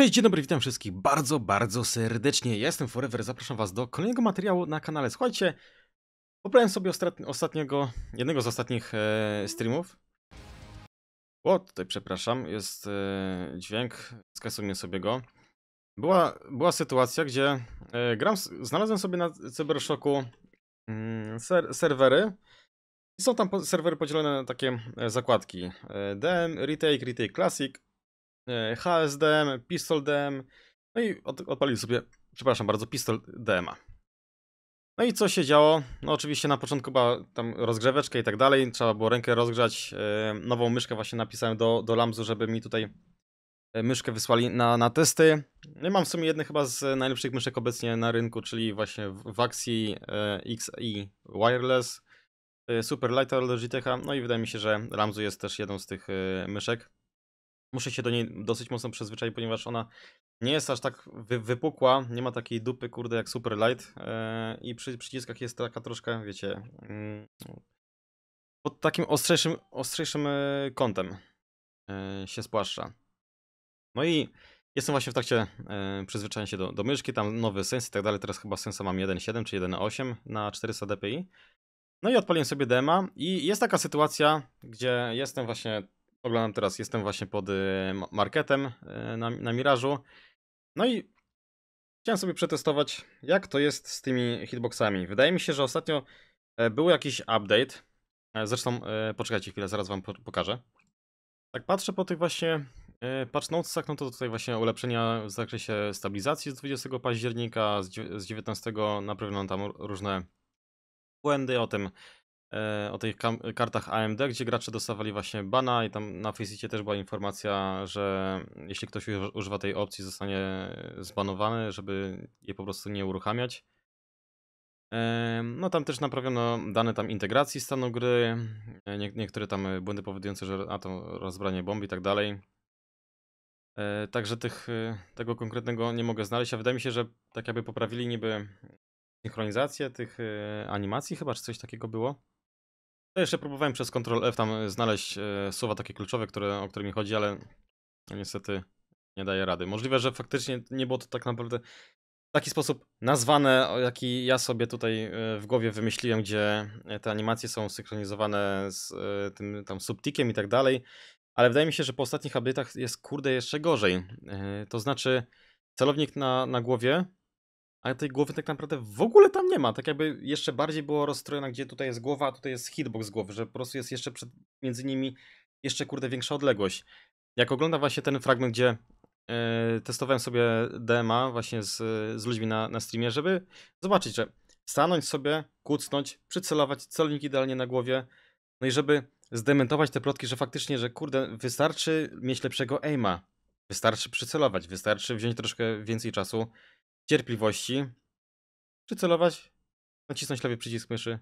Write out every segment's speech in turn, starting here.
Cześć, dzień dobry, witam wszystkich bardzo, bardzo serdecznie. Ja jestem Forever, zapraszam was do kolejnego materiału na kanale. Słuchajcie, pobrałem sobie ostatniego, jednego z ostatnich e, streamów. O, tutaj przepraszam, jest e, dźwięk, skasujmy sobie go. Była, była sytuacja, gdzie e, gram, znalazłem sobie na Cybershocku mm, ser, serwery. I są tam po, serwery podzielone na takie e, zakładki. E, DM, Retake, Retake Classic, E, HSDM, Pistol DM. No i od, odpalił sobie, przepraszam bardzo, Pistol DMA. No i co się działo? No oczywiście na początku była tam rozgrzeweczka i tak dalej, trzeba było rękę rozgrzać. E, nową myszkę właśnie napisałem do, do Lamzu, żeby mi tutaj e, myszkę wysłali na, na testy. Ja no mam w sumie jedne chyba z najlepszych myszek obecnie na rynku, czyli właśnie Waxi XE Wireless, Super Lighter Logitecha, no i wydaje mi się, że Lamzu jest też jedną z tych myszek muszę się do niej dosyć mocno przyzwyczaić, ponieważ ona nie jest aż tak wy, wypukła, nie ma takiej dupy, kurde, jak Super Light yy, i przy przyciskach jest taka troszkę, wiecie, yy, pod takim ostrzejszym, ostrzejszym yy, kątem e, się spłaszcza. No i jestem właśnie w trakcie yy, przyzwyczajenia się do, do myszki, tam nowy sens i tak dalej, teraz chyba sensa mam 1.7 czy 1.8 na 400 dpi. No i odpaliłem sobie dema i jest taka sytuacja, gdzie jestem właśnie Oglądam teraz, jestem właśnie pod y, marketem y, na, na Mirażu. No i chciałem sobie przetestować, jak to jest z tymi hitboxami. Wydaje mi się, że ostatnio e, był jakiś update. E, zresztą e, poczekajcie chwilę, zaraz wam pokażę. Tak patrzę po tych właśnie patch notesach, no to tutaj właśnie ulepszenia w zakresie stabilizacji z 20 października, z 19 na tam różne błędy, o tym E, o tych kartach AMD, gdzie gracze dostawali właśnie bana i tam na fizycie też była informacja, że jeśli ktoś używa tej opcji zostanie zbanowany, żeby je po prostu nie uruchamiać. E, no tam też naprawiono dane tam integracji stanu gry, e, nie, niektóre tam błędy powodujące, że a to rozbranie bomb i tak dalej. Także tych, tego konkretnego nie mogę znaleźć, a wydaje mi się, że tak jakby poprawili niby synchronizację tych animacji chyba, czy coś takiego było jeszcze próbowałem przez Ctrl F tam e, znaleźć e, słowa takie kluczowe, które, o które mi chodzi, ale niestety nie daje rady. Możliwe, że faktycznie nie było to tak naprawdę w taki sposób nazwane, jaki ja sobie tutaj e, w głowie wymyśliłem, gdzie te animacje są synchronizowane z tym tam subtikiem i tak dalej, ale wydaje mi się, że po ostatnich updatech jest kurde jeszcze gorzej. To znaczy celownik na, na głowie ale tej głowy tak naprawdę w ogóle tam nie ma. Tak jakby jeszcze bardziej było rozstrojone, gdzie tutaj jest głowa, a tutaj jest hitbox głowy, że po prostu jest jeszcze przed, między nimi jeszcze kurde większa odległość. Jak oglądam właśnie ten fragment, gdzie yy, testowałem sobie DMA właśnie z, z ludźmi na, na streamie, żeby zobaczyć, że stanąć sobie, kucnąć, przycelować, celnik idealnie na głowie, no i żeby zdementować te plotki, że faktycznie, że kurde, wystarczy mieć lepszego aima, wystarczy przycelować, wystarczy wziąć troszkę więcej czasu, cierpliwości, przycelować, nacisnąć lewy przycisk myszy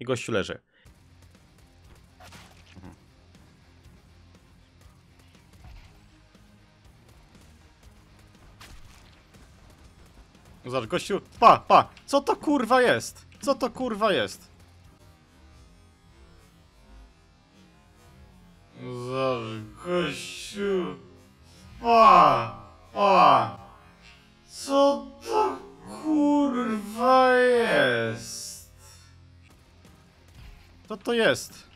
i gościu leży. Zobacz, gościu, pa, pa, co to kurwa jest? Co to kurwa jest? to jest?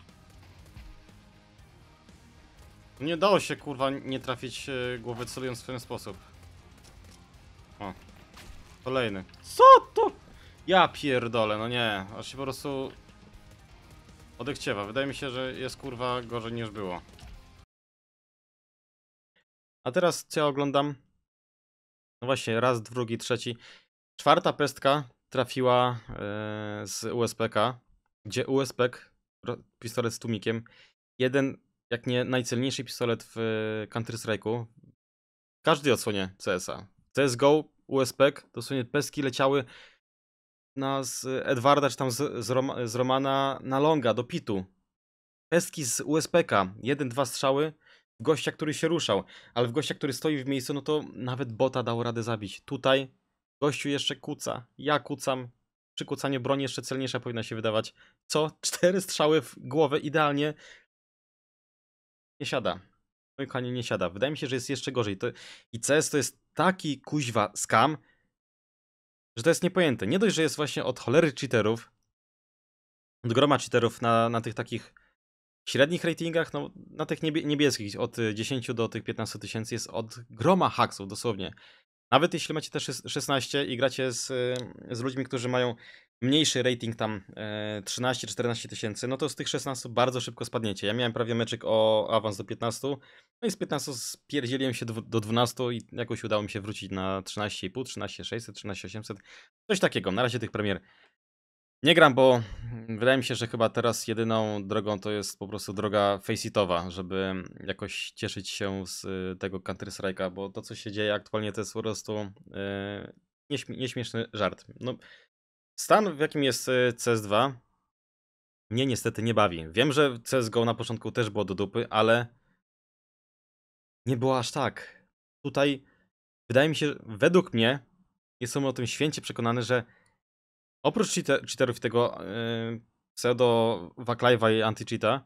Nie dało się kurwa nie trafić e, głowy celując w ten sposób. O. Kolejny. Co to? Ja pierdolę, no nie. Aż się po prostu... Odechciewa. Wydaje mi się, że jest kurwa gorzej niż było. A teraz co ja oglądam? No właśnie, raz, drugi, trzeci. Czwarta pestka trafiła yy, z USPK, gdzie USPK pistolet z tumikiem, Jeden, jak nie najcelniejszy pistolet w e, Counter Strike'u. Każdy odsłonie CS-a. CSGO, USP, dosłownie peski leciały na, z e, Edwarda czy tam z, z, z Romana na longa, do pitu. peski z USPK, jeden, dwa strzały w gościa, który się ruszał, ale w gościa, który stoi w miejscu, no to nawet bota dał radę zabić. Tutaj gościu jeszcze kuca, ja kucam, przykucanie broni jeszcze celniejsza powinna się wydawać. Co? Cztery strzały w głowę idealnie. Nie siada. Moje kochanie, nie siada. Wydaje mi się, że jest jeszcze gorzej. To... I CS to jest taki kuźwa skam, że to jest niepojęte. Nie dość, że jest właśnie od cholery cheaterów, od groma cheaterów na, na tych takich średnich ratingach, no na tych niebieskich, od 10 e, do tych 15 tysięcy jest od groma haksów, dosłownie. Nawet jeśli macie te 16 i gracie z, z ludźmi, którzy mają mniejszy rating tam 13-14 e, tysięcy, no to z tych 16 bardzo szybko spadniecie. Ja miałem prawie meczyk o awans do 15, no i z 15 spierdzieliłem się do 12 i jakoś udało mi się wrócić na 13,5, 13,600, 13,800, coś takiego. Na razie tych premier nie gram, bo wydaje mi się, że chyba teraz jedyną drogą to jest po prostu droga faceitowa, żeby jakoś cieszyć się z y, tego Counter Strike'a, bo to co się dzieje aktualnie to jest po prostu y, nieśmieszny żart. No, stan w jakim jest y, CS2 mnie niestety nie bawi. Wiem, że CSGO na początku też było do dupy, ale nie było aż tak. Tutaj wydaje mi się, według mnie jestem o tym święcie przekonany, że Oprócz cheaterów tego yy, pseudo Waklajwa i anti-cheata,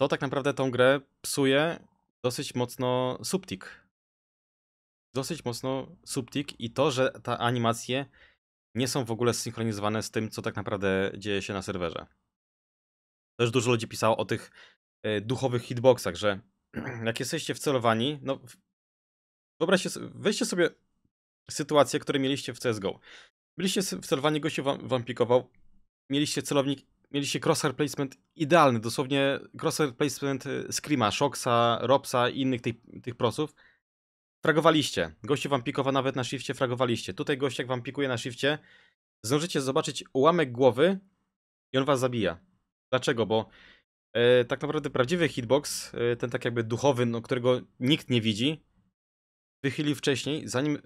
to tak naprawdę tą grę psuje dosyć mocno subtik. Dosyć mocno subtik i to, że te animacje nie są w ogóle zsynchronizowane z tym, co tak naprawdę dzieje się na serwerze. Też dużo ludzi pisało o tych yy, duchowych hitboxach, że jak jesteście wcelowani, no wyobraźcie sobie, weźcie sobie sytuacje, które mieliście w CSGO. Byliście w celowaniu, gościu wam, wam pikował, mieliście celownik, mieliście crosshair placement idealny, dosłownie crosshair placement y, Screama, Shoxa, Robsa i innych tych, tych prosów. Fragowaliście. Gościu wam pikowa nawet na shifcie, fragowaliście. Tutaj gość jak wam pikuje na shifcie, zdążycie zobaczyć ułamek głowy i on was zabija. Dlaczego? Bo e, tak naprawdę prawdziwy hitbox, e, ten tak jakby duchowy, no, którego nikt nie widzi, wychylił wcześniej, zanim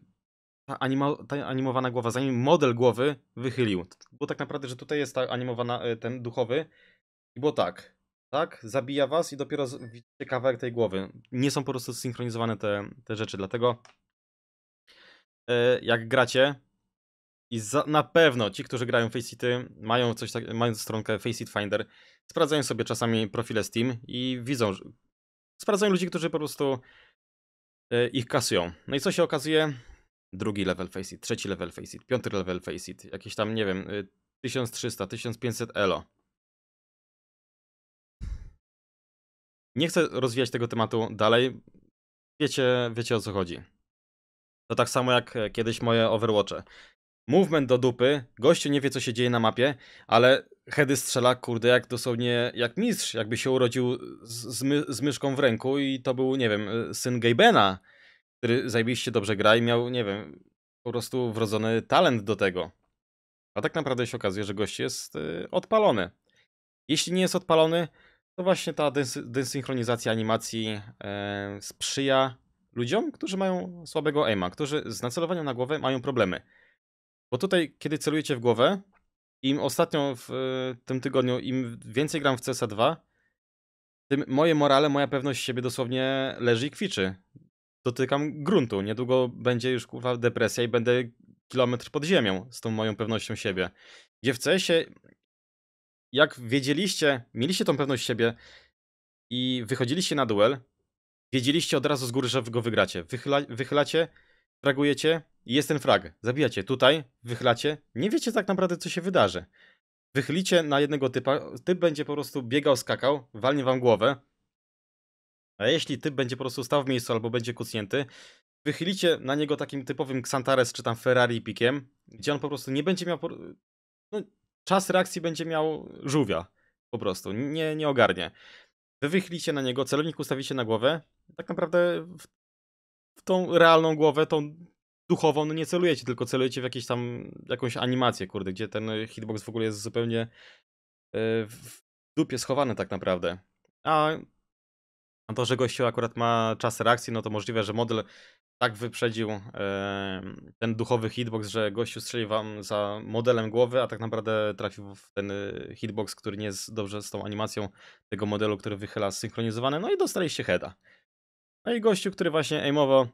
ta, animo, ta animowana głowa, zanim model głowy wychylił. Bo tak naprawdę, że tutaj jest ta animowana, y, ten duchowy. I było tak, tak, zabija was i dopiero widzicie kawałek tej głowy. Nie są po prostu synchronizowane te, te rzeczy, dlatego y, jak gracie i za, na pewno ci, którzy grają Faceit, mają coś tak, mają stronkę Faceit Finder, sprawdzają sobie czasami profile Steam i widzą, sprawdzają ludzi, którzy po prostu y, ich kasują. No i co się okazuje? drugi level Faceit, trzeci level Faceit, piąty level Faceit, jakieś tam, nie wiem, 1300, y, 1500 elo. Nie chcę rozwijać tego tematu dalej. Wiecie, wiecie o co chodzi. To tak samo jak e, kiedyś moje Overwatche. Movement do dupy, gościu nie wie co się dzieje na mapie, ale Hedy strzela, kurde, jak dosłownie, jak mistrz, jakby się urodził z, z, my, z myszką w ręku i to był, nie wiem, y, syn Gabena który zajebiście dobrze gra i miał, nie wiem, po prostu wrodzony talent do tego. A tak naprawdę się okazuje, że gość jest y, odpalony. Jeśli nie jest odpalony, to właśnie ta desynchronizacja animacji e, sprzyja ludziom, którzy mają słabego aima, którzy z nacelowaniem na głowę mają problemy. Bo tutaj, kiedy celujecie w głowę, im ostatnio w e, tym tygodniu, im więcej gram w CS2, tym moje morale, moja pewność siebie dosłownie leży i kwiczy dotykam gruntu. Niedługo będzie już kurwa depresja i będę kilometr pod ziemią z tą moją pewnością siebie. Gdzie w CS-ie, jak wiedzieliście, mieliście tą pewność siebie i wychodziliście na duel, wiedzieliście od razu z góry, że go wygracie. Wychyla, wychylacie, fragujecie i jest ten frag. Zabijacie tutaj, wychylacie, nie wiecie tak naprawdę co się wydarzy. Wychylicie na jednego typa, typ będzie po prostu biegał, skakał, walnie wam głowę, a jeśli typ będzie po prostu stał w miejscu albo będzie kucnięty, wychylicie na niego takim typowym Xantares czy tam Ferrari pikiem, gdzie on po prostu nie będzie miał. No, czas reakcji będzie miał żółwia. Po prostu. Nie, nie ogarnie. Wy wychylicie na niego, celownik ustawicie na głowę. Tak naprawdę w, w tą realną głowę, tą duchową, no nie celujecie, tylko celujecie w jakieś tam jakąś animację, kurde, gdzie ten hitbox w ogóle jest zupełnie yy, w dupie schowany tak naprawdę. A a no to, że gościu akurat ma czas reakcji, no to możliwe, że model tak wyprzedził e, ten duchowy hitbox, że gościu strzeli wam za modelem głowy, a tak naprawdę trafił w ten y, hitbox, który nie jest dobrze z tą animacją tego modelu, który wychyla zsynchronizowany, no i dostaliście heada. No i gościu, który właśnie aimowo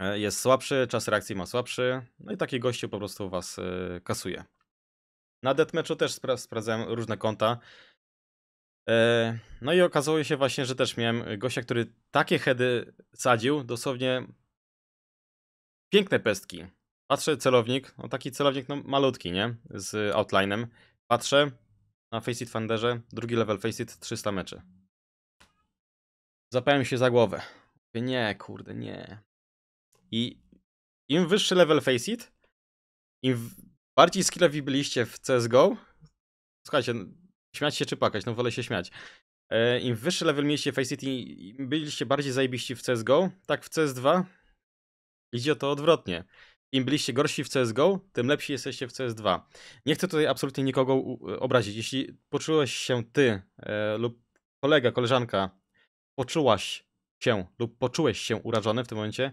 e, jest słabszy, czas reakcji ma słabszy, no i taki gościu po prostu was e, kasuje. Na deathmatchu też spra sprawdzałem różne konta, E, no i okazało się właśnie, że też miałem gościa, który takie hedy sadził, dosłownie piękne pestki. Patrzę celownik, no taki celownik no malutki, nie? Z outline'em. Patrzę na Faceit Fanderze, drugi level Faceit, 300 meczy. Zapałem się za głowę. nie, kurde, nie. I im wyższy level Faceit, im bardziej skillowi byliście w CSGO, słuchajcie, Śmiać się czy płakać? No wolę się śmiać. E, Im wyższy level mieliście w Face City, byliście bardziej zajebiści w CSGO, tak w CS2 idzie to odwrotnie. Im byliście gorsi w CSGO, tym lepsi jesteście w CS2. Nie chcę tutaj absolutnie nikogo e, obrazić. Jeśli poczułeś się ty e, lub kolega, koleżanka, poczułaś się lub poczułeś się urażony w tym momencie,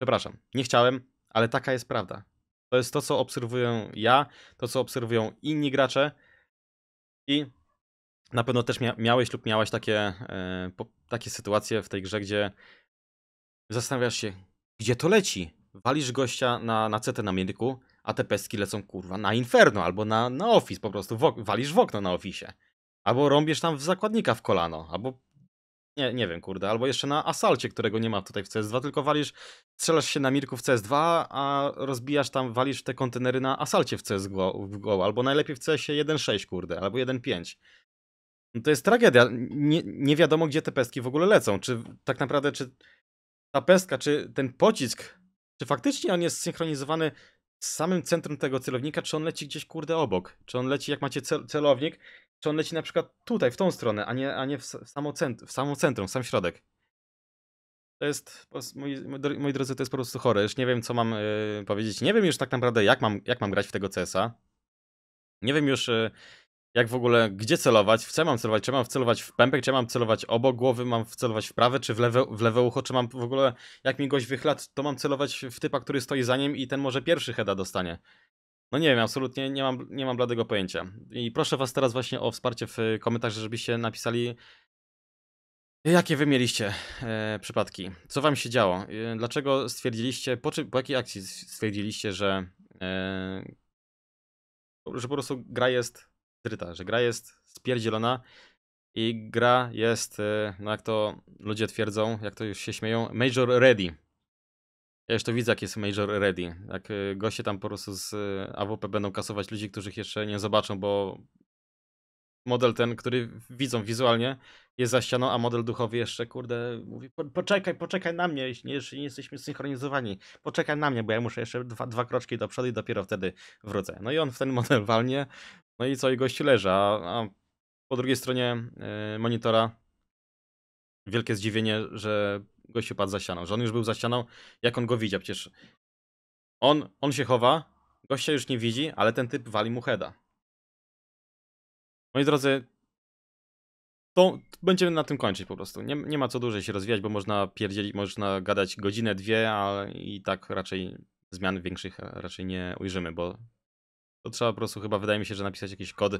przepraszam, nie chciałem, ale taka jest prawda. To jest to, co obserwuję ja, to co obserwują inni gracze, i na pewno też miałeś lub miałaś takie, e, takie sytuacje w tej grze, gdzie zastanawiasz się, gdzie to leci? Walisz gościa na, na CT na miedyku, a te pestki lecą kurwa na inferno albo na, na office po prostu, walisz w okno na ofisie. Albo rąbiesz tam w zakładnika w kolano, albo nie, nie wiem, kurde. Albo jeszcze na asalcie, którego nie ma tutaj w CS2, tylko walisz, strzelasz się na mirku w CS2, a rozbijasz tam, walisz te kontenery na asalcie w CSGO, w Go, albo najlepiej w cs 1.6, kurde, albo 1.5. No to jest tragedia. Nie, nie wiadomo, gdzie te pestki w ogóle lecą. Czy tak naprawdę, czy ta pestka, czy ten pocisk, czy faktycznie on jest synchronizowany z samym centrum tego celownika, czy on leci gdzieś, kurde, obok? Czy on leci, jak macie cel celownik, czy on leci na przykład tutaj, w tą stronę, a nie, a nie w, samo centrum, w samo centrum, w sam środek. To jest, moi, moi drodzy, to jest po prostu chore. Już nie wiem, co mam y, powiedzieć. Nie wiem już tak naprawdę, jak mam, jak mam grać w tego CS-a. Nie wiem już, y, jak w ogóle, gdzie celować, w co mam celować. Czy mam celować w pępek, czy mam celować obok głowy, mam celować w prawe, czy w lewe, w lewe ucho, czy mam w ogóle, jak mi gość wychlad, to mam celować w typa, który stoi za nim i ten może pierwszy heada dostanie. No nie wiem, absolutnie nie mam, nie mam bladego pojęcia. I proszę was teraz właśnie o wsparcie w komentarzach, żebyście napisali, Jakie wy mieliście e, przypadki? Co wam się działo? E, dlaczego stwierdziliście, po, czy, po, jakiej akcji stwierdziliście, że, e, że po prostu gra jest zryta, że gra jest spierdzielona i gra jest, e, no jak to ludzie twierdzą, jak to już się śmieją, major ready. Ja już to widzę, jak jest major ready. Jak y, goście tam po prostu z y, AWP będą kasować ludzi, których jeszcze nie zobaczą, bo model ten, który widzą wizualnie, jest za ścianą, a model duchowy jeszcze, kurde, mówi, poczekaj, poczekaj na mnie, jeśli jeszcze nie jesteśmy synchronizowani, poczekaj na mnie, bo ja muszę jeszcze dwa, dwa kroczki do przodu i dopiero wtedy wrócę. No i on w ten model walnie, no i co, i leży, a, a po drugiej stronie y, monitora wielkie zdziwienie, że gościu padł za ścianą, że on już był za ścianą, jak on go widział, przecież on, on się chowa, gościa już nie widzi, ale ten typ wali mu heada. Moi drodzy, to będziemy na tym kończyć po prostu. Nie, nie ma co dłużej się rozwijać, bo można pierdzielić, można gadać godzinę, dwie, a i tak raczej zmian większych raczej nie ujrzymy, bo to trzeba po prostu chyba, wydaje mi się, że napisać jakiś kod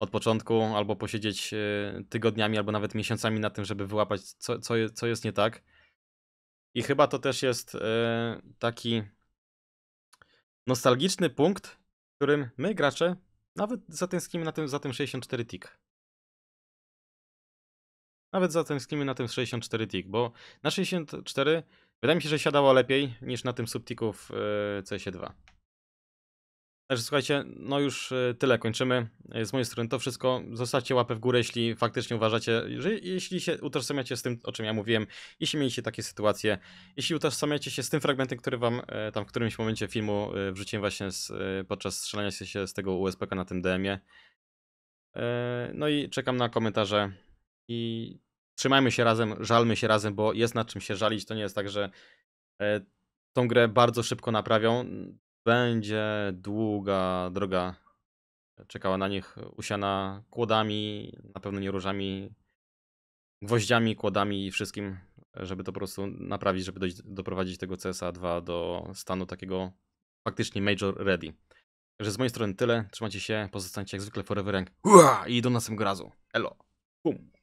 od początku, albo posiedzieć e, tygodniami, albo nawet miesiącami na tym, żeby wyłapać, co, co, co jest nie tak. I chyba to też jest e, taki nostalgiczny punkt, w którym my, gracze, nawet zatęsknimy na tym, za tym 64 tick. Nawet zatęsknimy na tym 64 tick, bo na 64 wydaje mi się, że siadało lepiej niż na tym subtiku w e, CS2. Także słuchajcie, no już y, tyle kończymy. Y, z mojej strony to wszystko. Zostawcie łapę w górę, jeśli faktycznie uważacie, że jeśli się utożsamiacie z tym, o czym ja mówiłem, jeśli mieliście takie sytuacje, jeśli utożsamiacie się z tym fragmentem, który wam y, tam w którymś momencie filmu wrzuciłem właśnie z, podczas strzelania się z tego USPK na tym DM-ie. No i czekam na komentarze i trzymajmy się razem, żalmy się razem, bo jest nad czym się żalić. To nie jest tak, że tą grę bardzo szybko naprawią będzie długa droga czekała na nich, usiana kłodami, na pewno nie różami, gwoździami, kłodami i wszystkim, żeby to po prostu naprawić, żeby dojść, doprowadzić tego CSA 2 do stanu takiego faktycznie major ready. Także z mojej strony tyle. Trzymajcie się, pozostańcie jak zwykle forever rank. Uaa! I do następnego razu. Elo.